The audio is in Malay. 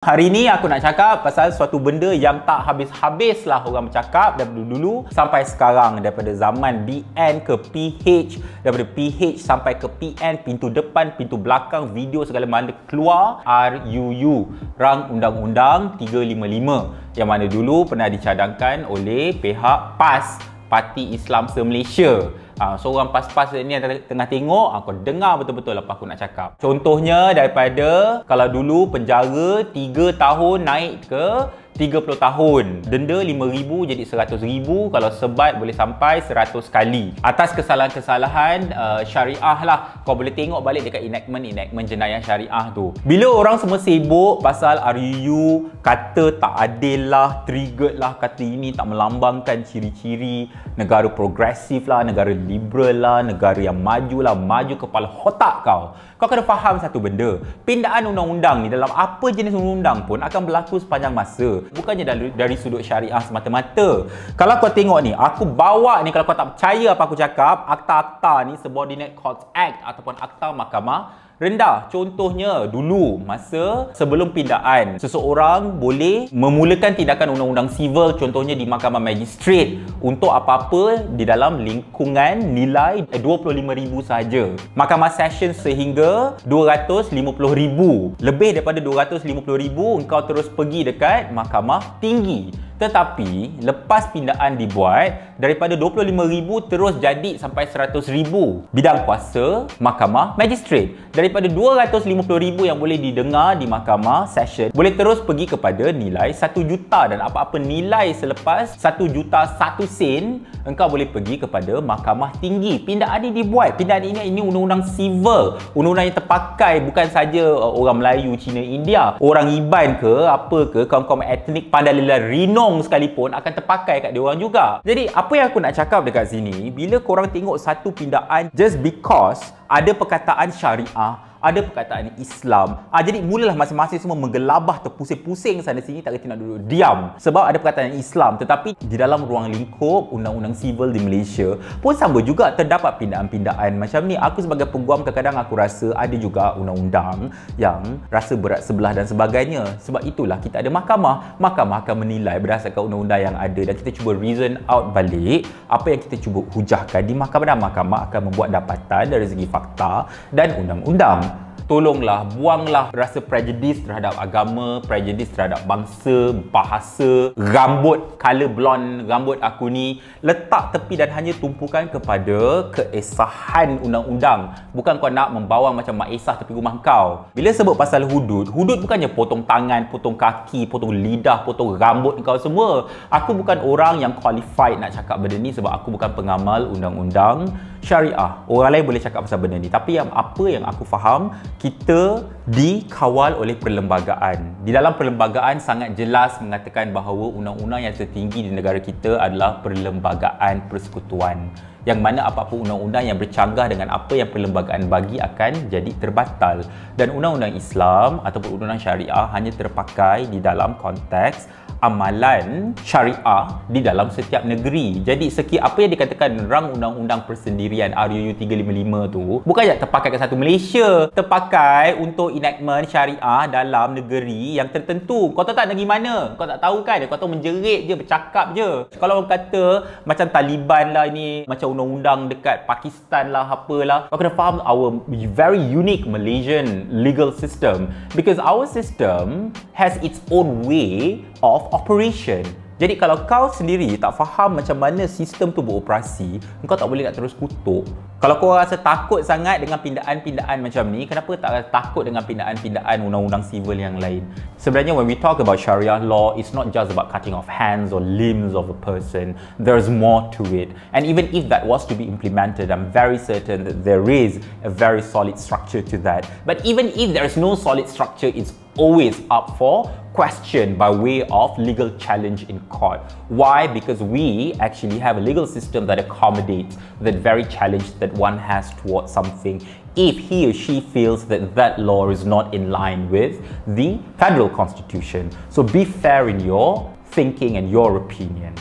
Hari ni aku nak cakap pasal suatu benda yang tak habis-habis lah orang bercakap daripada dulu dulu sampai sekarang daripada zaman BN ke PH daripada PH sampai ke PN pintu depan, pintu belakang, video segala mana keluar RUU Rang Undang-Undang 355 yang mana dulu pernah dicadangkan oleh pihak PAS Parti Islam se-Malaysia. Ha, ah, seorang pas-pas ni yang tengah tengok, ha, ah, kau dengar betul-betul apa aku nak cakap. Contohnya daripada kalau dulu penjara 3 tahun naik ke 30 tahun denda 5000 jadi 100000 kalau sebat boleh sampai 100 kali atas kesalahan-kesalahan uh, syariah lah kau boleh tengok balik dekat enactment enactment jenayah syariah tu bila orang semua sibuk pasal RUU kata tak adil lah triggered lah kata ini tak melambangkan ciri-ciri negara progresif lah negara liberal lah negara yang maju lah maju kepala otak kau kau kena faham satu benda pindaan undang-undang ni dalam apa jenis undang-undang pun akan berlaku sepanjang masa bukannya dari, dari sudut syariah semata-mata kalau kau tengok ni aku bawa ni kalau kau tak percaya apa aku cakap akta-akta ni subordinate courts act ataupun akta mahkamah rendah. Contohnya dulu masa sebelum pindaan seseorang boleh memulakan tindakan undang-undang sivil contohnya di mahkamah magistrat untuk apa-apa di dalam lingkungan nilai 25000 saja. Mahkamah session sehingga 250000. Lebih daripada 250000 engkau terus pergi dekat mahkamah tinggi. Tetapi lepas pindaan dibuat daripada 25000 terus jadi sampai 100000 bidang kuasa mahkamah magistrat daripada 250000 yang boleh didengar di mahkamah session boleh terus pergi kepada nilai 1 juta dan apa-apa nilai selepas 1 juta 1 sen engkau boleh pergi kepada mahkamah tinggi pindaan ini dibuat pindaan ini ini undang-undang civil undang-undang yang terpakai bukan saja uh, orang Melayu Cina India orang Iban ke apa ke kaum-kaum etnik pandai lila Rino wrong sekalipun akan terpakai kat dia orang juga. Jadi apa yang aku nak cakap dekat sini, bila korang tengok satu pindaan just because ada perkataan syariah ada perkataan Islam. Ah jadi mulalah masing-masing semua menggelabah terpusing-pusing sana sini tak reti nak duduk diam sebab ada perkataan Islam tetapi di dalam ruang lingkup undang-undang sivil di Malaysia pun sama juga terdapat pindaan-pindaan macam ni. Aku sebagai peguam kadang-kadang aku rasa ada juga undang-undang yang rasa berat sebelah dan sebagainya. Sebab itulah kita ada mahkamah. Mahkamah akan menilai berdasarkan undang-undang yang ada dan kita cuba reason out balik apa yang kita cuba hujahkan di mahkamah dan mahkamah akan membuat dapatan dari segi fakta dan undang-undang tolonglah buanglah rasa prejudice terhadap agama, prejudice terhadap bangsa, bahasa, rambut color blonde rambut aku ni letak tepi dan hanya tumpukan kepada keesahan undang-undang. Bukan kau nak membawa macam mak esah tepi rumah kau. Bila sebut pasal hudud, hudud bukannya potong tangan, potong kaki, potong lidah, potong rambut kau semua. Aku bukan orang yang qualified nak cakap benda ni sebab aku bukan pengamal undang-undang syariah. Orang lain boleh cakap pasal benda ni. Tapi yang apa yang aku faham, kita dikawal oleh perlembagaan. Di dalam perlembagaan sangat jelas mengatakan bahawa undang-undang yang tertinggi di negara kita adalah perlembagaan persekutuan yang mana apa-apa undang-undang yang bercanggah dengan apa yang perlembagaan bagi akan jadi terbatal dan undang-undang Islam ataupun undang-undang syariah hanya terpakai di dalam konteks amalan syariah di dalam setiap negeri. Jadi sekiranya apa yang dikatakan rang undang-undang persendirian RUU 355 tu bukan hanya terpakai ke satu Malaysia, terpakai untuk enactment syariah dalam negeri yang tertentu. Kau tahu tak negeri mana? Kau tak tahu kan? Kau tahu menjerit je, bercakap je. Kalau orang kata macam Taliban lah ini, macam undang-undang dekat Pakistan lah apa lah? kau kena faham our very unique Malaysian legal system because our system has its own way of operation jadi kalau kau sendiri tak faham macam mana sistem tu beroperasi, kau tak boleh nak terus kutuk kalau kau rasa takut sangat dengan pindaan-pindaan macam ni, kenapa tak takut dengan pindaan-pindaan undang-undang civil yang lain? Sebenarnya when we talk about Sharia law, it's not just about cutting off hands or limbs of a person. There's more to it. And even if that was to be implemented, I'm very certain that there is a very solid structure to that. But even if there is no solid structure, it's always up for question by way of legal challenge in court. Why? Because we actually have a legal system that accommodates that very challenge that one has towards something if he or she feels that that law is not in line with the federal constitution. So be fair in your thinking and your opinion.